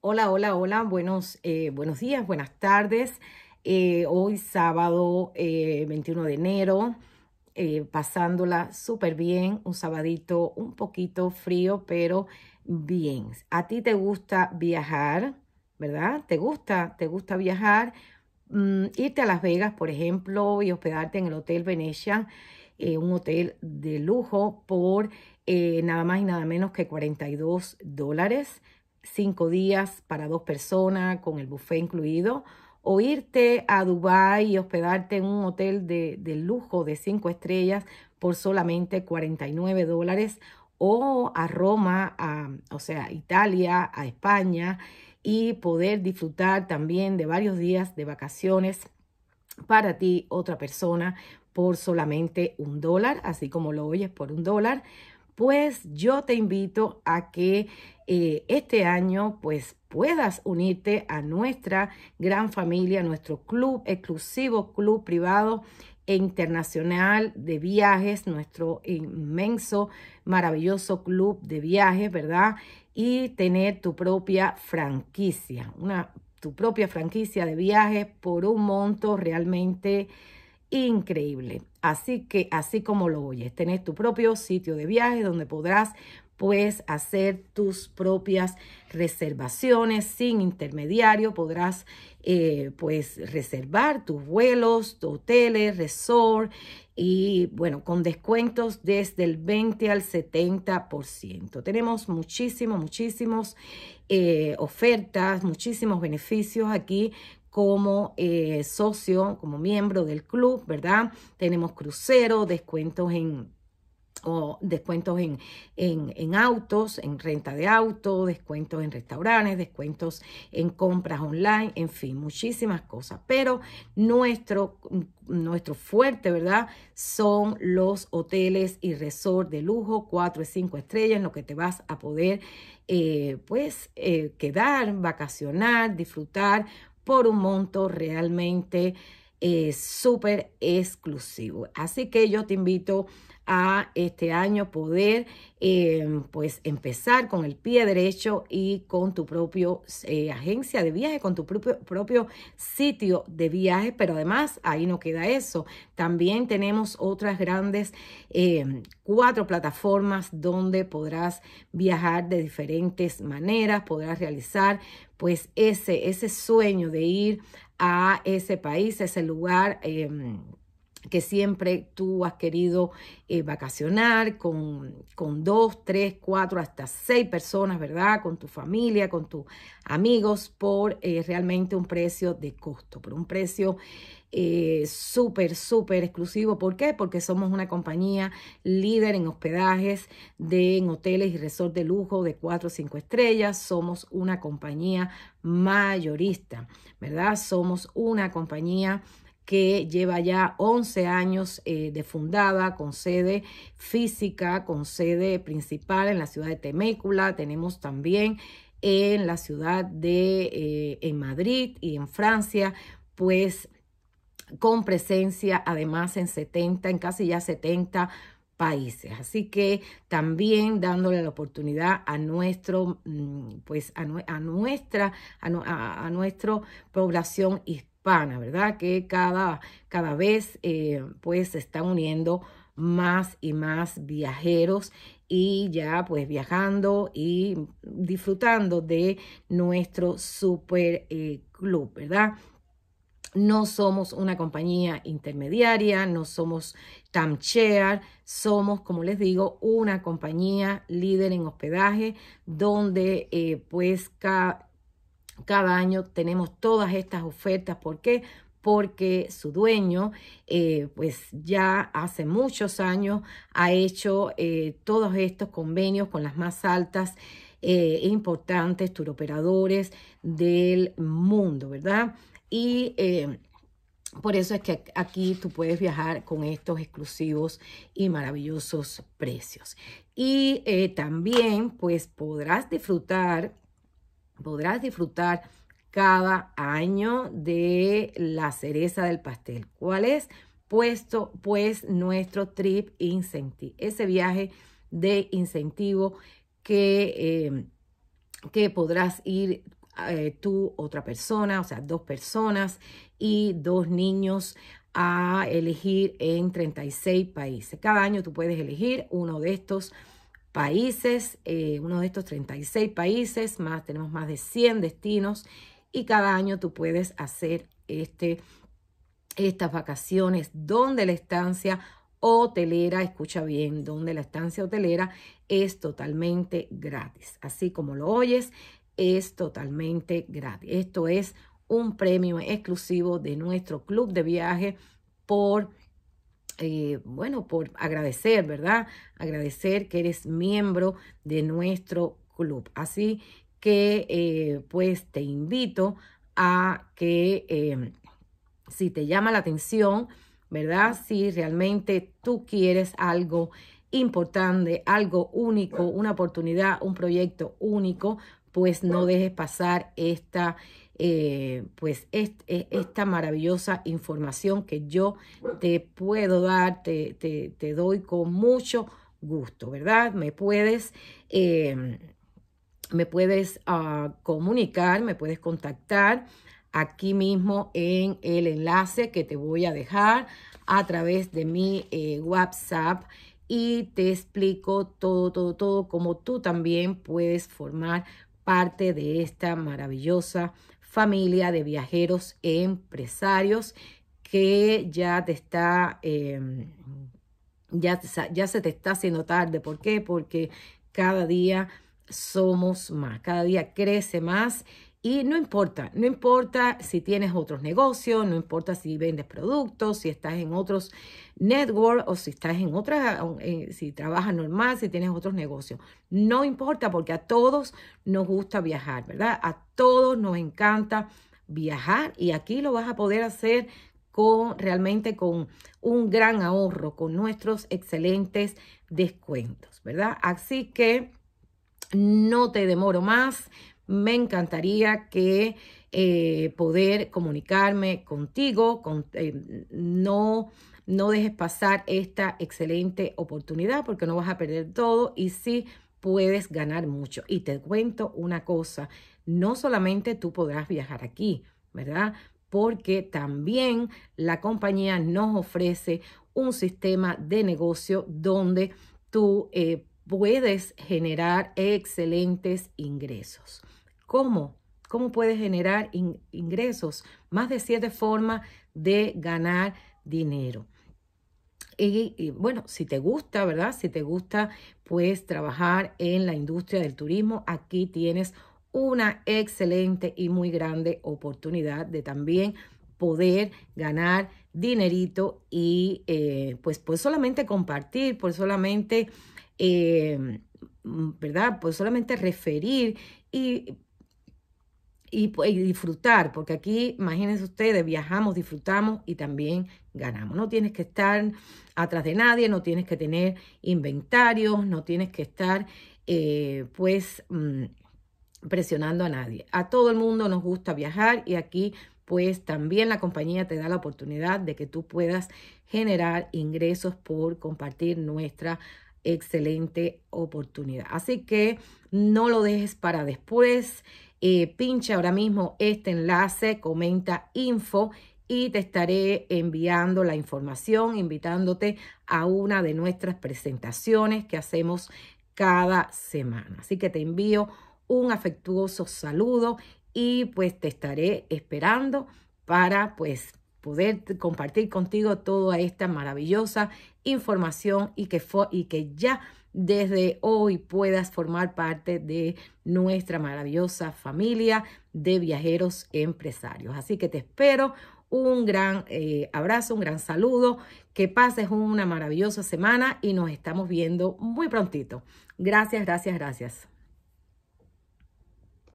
Hola, hola, hola, buenos, eh, buenos días, buenas tardes. Eh, hoy sábado 21 eh, de enero, pasándola súper bien, un sabadito un poquito frío, pero bien. A ti te gusta viajar, ¿verdad? ¿Te gusta? ¿Te gusta viajar? Mm, irte a Las Vegas, por ejemplo, y hospedarte en el Hotel Venetian, un hotel de lujo por nada más y nada menos que 42 dólares cinco días para dos personas con el buffet incluido, o irte a Dubái y hospedarte en un hotel de, lujo de cinco estrellas por solamente 49 dólares, o a Roma, o sea, Italia, a España, y poder disfrutar también de varios días de vacaciones para ti, otra persona, por solamente un dólar, así como lo oyes por un dólar pues yo te invito a que eh, este año pues puedas unirte a nuestra gran familia, nuestro club, exclusivo club privado e internacional de viajes, nuestro inmenso, maravilloso club de viajes, ¿verdad? Y tener tu propia franquicia, una, tu propia franquicia de viajes por un monto realmente increíble. Así que, así como lo oyes, tenés tu propio sitio de viaje donde podrás pues hacer tus propias reservaciones sin intermediario, podrás eh, pues reservar tus vuelos, tu hoteles, resort, y bueno, con descuentos desde el 20 al 70%. Tenemos muchísimos, muchísimos eh, ofertas, muchísimos beneficios aquí como eh, socio, como miembro del club, ¿verdad? Tenemos crucero, descuentos en o descuentos en, en, autos, en renta de auto, descuentos en restaurantes, descuentos en compras online, en fin, muchísimas cosas. Pero nuestro, nuestro fuerte, ¿verdad? Son los hoteles y resort de lujo, 4 y 5 estrellas, en lo que te vas a poder, eh, pues, eh, quedar, vacacionar, disfrutar por un monto realmente es eh, súper exclusivo. Así que yo te invito a este año poder eh, pues empezar con el pie derecho y con tu propio eh, agencia de viaje, con tu propio, propio sitio de viaje, pero además ahí no queda eso. También tenemos otras grandes cuatro plataformas donde podrás viajar de diferentes maneras, podrás realizar pues ese, ese sueño de ir a ese país, ese lugar. Em, que siempre tú has querido eh, vacacionar con, dos, tres, cuatro, hasta seis personas, ¿verdad? Con tu familia, con tus amigos, por eh, realmente un precio de costo, por un precio eh, súper, súper exclusivo. ¿Por qué? Porque somos una compañía líder en hospedajes, de, en hoteles y resort de lujo de cuatro o cinco estrellas. Somos una compañía mayorista, ¿verdad? Somos una compañía que lleva ya 11 años eh, de fundada, con sede física, con sede principal en la ciudad de Temécula. Tenemos también en la ciudad de eh, Madrid y en Francia, pues con presencia además en 70, en casi ya 70 países. Así que también dándole la oportunidad a nuestro, mm, pues a, nuestra, a, población histórica. ¿verdad? Que cada, cada vez eh, pues se están uniendo más y más viajeros y ya pues viajando y disfrutando de nuestro super eh, club, ¿verdad? No somos una compañía intermediaria, no somos Tamchair, somos, como les digo, una compañía líder en hospedaje donde eh, pues cada cada año tenemos todas estas ofertas. ¿Por qué? porque su dueño, eh, pues ya hace muchos años ha hecho eh, todos estos convenios con las más altas eh, e importantes turoperadores del mundo, ¿verdad? Y por eso es que aquí tú puedes viajar con estos exclusivos y maravillosos precios. Y también, pues podrás disfrutar podrás disfrutar cada año de la cereza del pastel. ¿Cuál es? Puesto pues nuestro trip incentivo? ese viaje de incentivo que, em, que podrás ir eh, tú, otra persona, o sea, dos personas y dos niños a elegir en 36 países. Cada año tú puedes elegir uno de estos países, eh, uno de estos 36 países, más, tenemos más de 100 destinos y cada año tú puedes hacer este, estas vacaciones donde la estancia hotelera, escucha bien, donde la estancia hotelera es totalmente gratis. Así como lo oyes, es totalmente gratis. Esto es un premio exclusivo de nuestro club de viaje por eh, bueno, por agradecer, ¿verdad? Agradecer que eres miembro de nuestro club. Así que, eh, pues, te invito a que em, si te llama la atención, ¿verdad? Si realmente tú quieres algo importante, algo único, una oportunidad, un proyecto único, pues no dejes pasar esta, eh, pues e-, esta maravillosa información que yo te puedo dar, te, doy con mucho gusto, ¿verdad? Me puedes, em, me puedes ah, comunicar, me puedes contactar aquí mismo en el enlace que te voy a dejar a través de mi eh, WhatsApp y te explico todo, todo, todo, como tú también puedes formar parte de esta maravillosa familia de viajeros empresarios que ya te está, em, ya, ya se te está haciendo tarde. ¿Por qué? Porque cada día somos más, cada día crece más y no importa, no importa si tienes otros negocios, no importa si vendes productos, si estás en otros network o si estás en otras, eh, si trabajas normal, si tienes otros negocios. No importa porque a todos nos gusta viajar, ¿verdad? A todos nos encanta viajar y aquí lo vas a poder hacer con realmente con un gran ahorro, con nuestros excelentes descuentos, ¿verdad? Así que no te demoro más me encantaría que eh, poder comunicarme contigo, eh, no, no dejes pasar esta excelente oportunidad porque no vas a perder todo y sí puedes ganar mucho. Y te cuento una cosa, no solamente tú podrás viajar aquí, ¿verdad? Porque también la compañía nos ofrece un sistema de negocio donde tú eh, puedes generar excelentes ingresos. ¿Cómo? ¿Cómo puedes generar ingresos? Más de siete formas de ganar dinero. Y, bueno, si te gusta, ¿verdad? Si te gusta, pues trabajar en la industria del turismo, aquí tienes una excelente y muy grande oportunidad de también poder ganar dinerito y eh, pues, pues solamente compartir, por pues solamente, eh, ¿verdad? Pues solamente referir y y, disfrutar, porque aquí, imagínense ustedes, viajamos, disfrutamos y también ganamos. No tienes que estar atrás de nadie, no tienes que tener inventarios, no tienes que estar eh, pues mm, presionando a nadie. A todo el mundo nos gusta viajar y aquí pues también la compañía te da la oportunidad de que tú puedas generar ingresos por compartir nuestra excelente oportunidad. Así que no lo dejes para después. Eh, pinche pincha ahora mismo este enlace, comenta info y te estaré enviando la información, invitándote a una de nuestras presentaciones que hacemos cada semana. Así que te envío un afectuoso saludo y pues te estaré esperando para pues poder compartir contigo toda esta maravillosa información y que, y que ya desde hoy puedas formar parte de nuestra maravillosa familia de viajeros empresarios. Así que te espero un gran eh, abrazo, un gran saludo, que pases una maravillosa semana y nos estamos viendo muy prontito. Gracias, gracias, gracias.